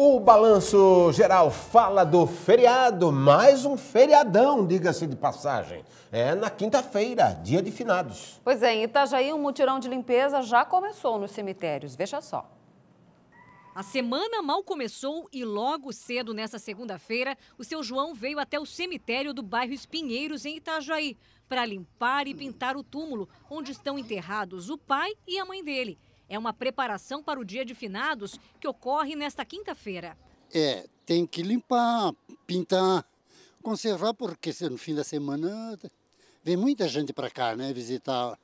O balanço geral fala do feriado, mais um feriadão, diga-se de passagem. É na quinta-feira, dia de finados. Pois é, em Itajaí, um mutirão de limpeza já começou nos cemitérios, veja só. A semana mal começou e logo cedo nessa segunda-feira, o seu João veio até o cemitério do bairro Espinheiros, em Itajaí, para limpar e pintar o túmulo onde estão enterrados o pai e a mãe dele. É uma preparação para o dia de finados que ocorre nesta quinta-feira. É, tem que limpar, pintar, conservar, porque no fim da semana vem muita gente para cá, né? Visitar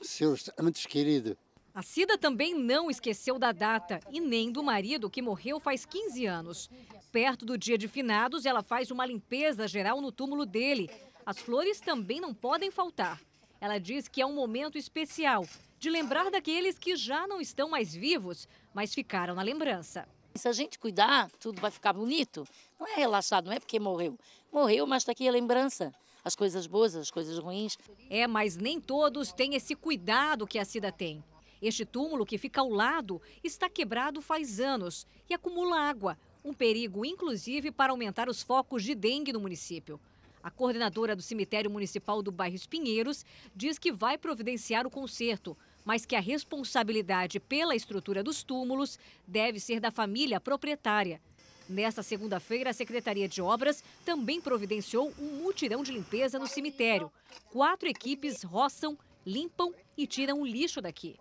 seus antes queridos. A Cida também não esqueceu da data e nem do marido que morreu faz 15 anos. Perto do dia de finados, ela faz uma limpeza geral no túmulo dele. As flores também não podem faltar. Ela diz que é um momento especial de lembrar daqueles que já não estão mais vivos, mas ficaram na lembrança. Se a gente cuidar, tudo vai ficar bonito. Não é relaxado, não é porque morreu. Morreu, mas está aqui a lembrança. As coisas boas, as coisas ruins. É, mas nem todos têm esse cuidado que a Cida tem. Este túmulo que fica ao lado está quebrado faz anos e acumula água, um perigo inclusive para aumentar os focos de dengue no município. A coordenadora do cemitério municipal do bairro Espinheiros diz que vai providenciar o conserto, mas que a responsabilidade pela estrutura dos túmulos deve ser da família proprietária. Nesta segunda-feira, a Secretaria de Obras também providenciou um mutirão de limpeza no cemitério. Quatro equipes roçam, limpam e tiram o lixo daqui.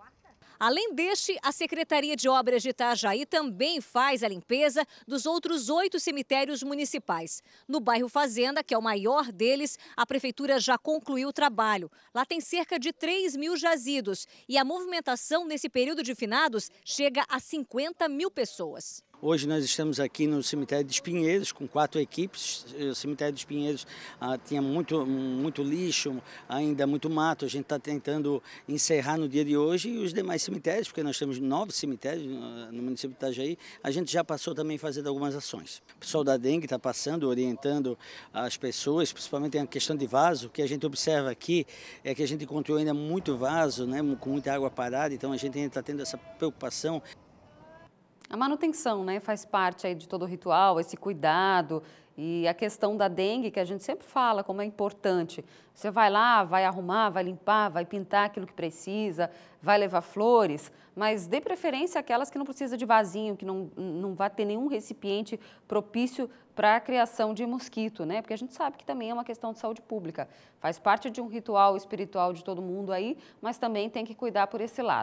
Além deste, a Secretaria de Obras de Itajaí também faz a limpeza dos outros oito cemitérios municipais. No bairro Fazenda, que é o maior deles, a Prefeitura já concluiu o trabalho. Lá tem cerca de 3 mil jazidos e a movimentação nesse período de finados chega a 50 mil pessoas. Hoje nós estamos aqui no cemitério de Espinheiros, com quatro equipes. Eh, o cemitério de Espinheiros ah, tinha muito, muito lixo, ainda muito mato. A gente está tentando encerrar no dia de hoje e os demais cemitérios, porque nós temos nove cemitérios ah, no município de Itajaí. A gente já passou também fazendo algumas ações. O pessoal da dengue está passando, orientando as pessoas, principalmente em questão de vaso. O que a gente observa aqui é que a gente encontrou ainda muito vaso, né, com muita água parada, então a gente ainda está tendo essa preocupação. A manutenção, né, faz parte aí de todo o ritual, esse cuidado e a questão da dengue que a gente sempre fala como é importante. Você vai lá, vai arrumar, vai limpar, vai pintar aquilo que precisa, vai levar flores, mas dê preferência aquelas que não precisa de vasinho, que não, não vai ter nenhum recipiente propício para a criação de mosquito, né? Porque a gente sabe que também é uma questão de saúde pública. Faz parte de um ritual espiritual de todo mundo aí, mas também tem que cuidar por esse lado.